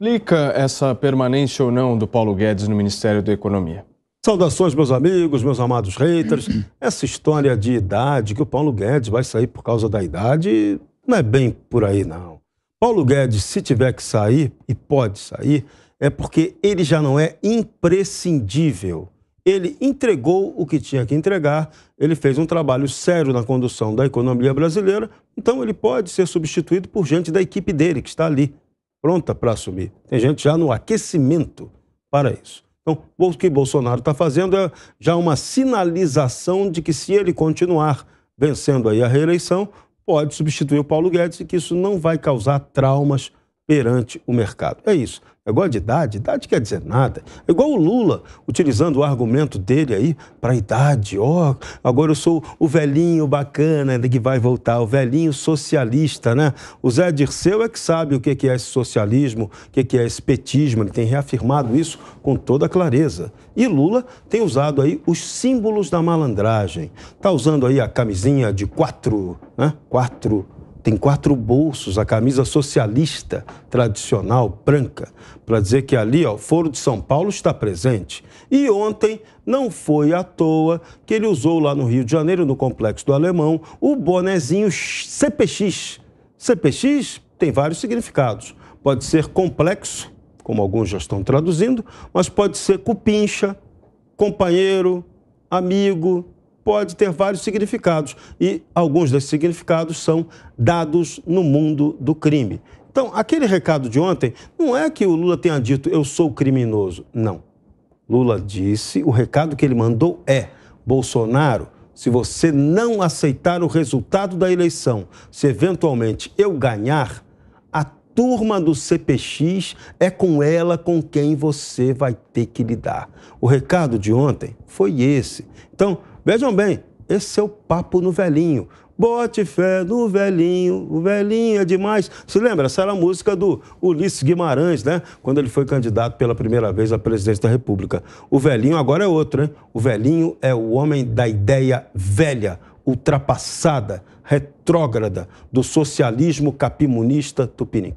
explica essa permanência ou não do Paulo Guedes no Ministério da Economia? Saudações, meus amigos, meus amados haters. Essa história de idade, que o Paulo Guedes vai sair por causa da idade, não é bem por aí, não. Paulo Guedes, se tiver que sair, e pode sair, é porque ele já não é imprescindível. Ele entregou o que tinha que entregar, ele fez um trabalho sério na condução da economia brasileira, então ele pode ser substituído por gente da equipe dele, que está ali pronta para assumir. Tem gente já no aquecimento para isso. Então, o que Bolsonaro está fazendo é já uma sinalização de que se ele continuar vencendo aí a reeleição, pode substituir o Paulo Guedes e que isso não vai causar traumas perante o mercado. É isso. Negócio é de idade, idade quer dizer nada. É igual o Lula, utilizando o argumento dele aí para idade. Ó, oh, agora eu sou o velhinho bacana né, que vai voltar, o velhinho socialista, né? O Zé Dirceu é que sabe o que é esse socialismo, o que é esse petismo, ele tem reafirmado isso com toda clareza. E Lula tem usado aí os símbolos da malandragem. Está usando aí a camisinha de quatro, né? Quatro tem quatro bolsos, a camisa socialista tradicional, branca, para dizer que ali, ó, o Foro de São Paulo está presente. E ontem não foi à toa que ele usou lá no Rio de Janeiro, no Complexo do Alemão, o bonezinho CPX. CPX tem vários significados. Pode ser complexo, como alguns já estão traduzindo, mas pode ser cupincha, companheiro, amigo, pode ter vários significados e alguns desses significados são dados no mundo do crime. Então, aquele recado de ontem não é que o Lula tenha dito eu sou criminoso. Não. Lula disse, o recado que ele mandou é: Bolsonaro, se você não aceitar o resultado da eleição, se eventualmente eu ganhar, a turma do CPX é com ela com quem você vai ter que lidar. O recado de ontem foi esse. Então, Vejam bem, esse é o papo no velhinho. Bote fé no velhinho, o velhinho é demais. Se lembra? Essa era a música do Ulisses Guimarães, né? Quando ele foi candidato pela primeira vez à presidência da República. O velhinho agora é outro, né? O velhinho é o homem da ideia velha, ultrapassada, retrógrada, do socialismo capimunista tupiniquim.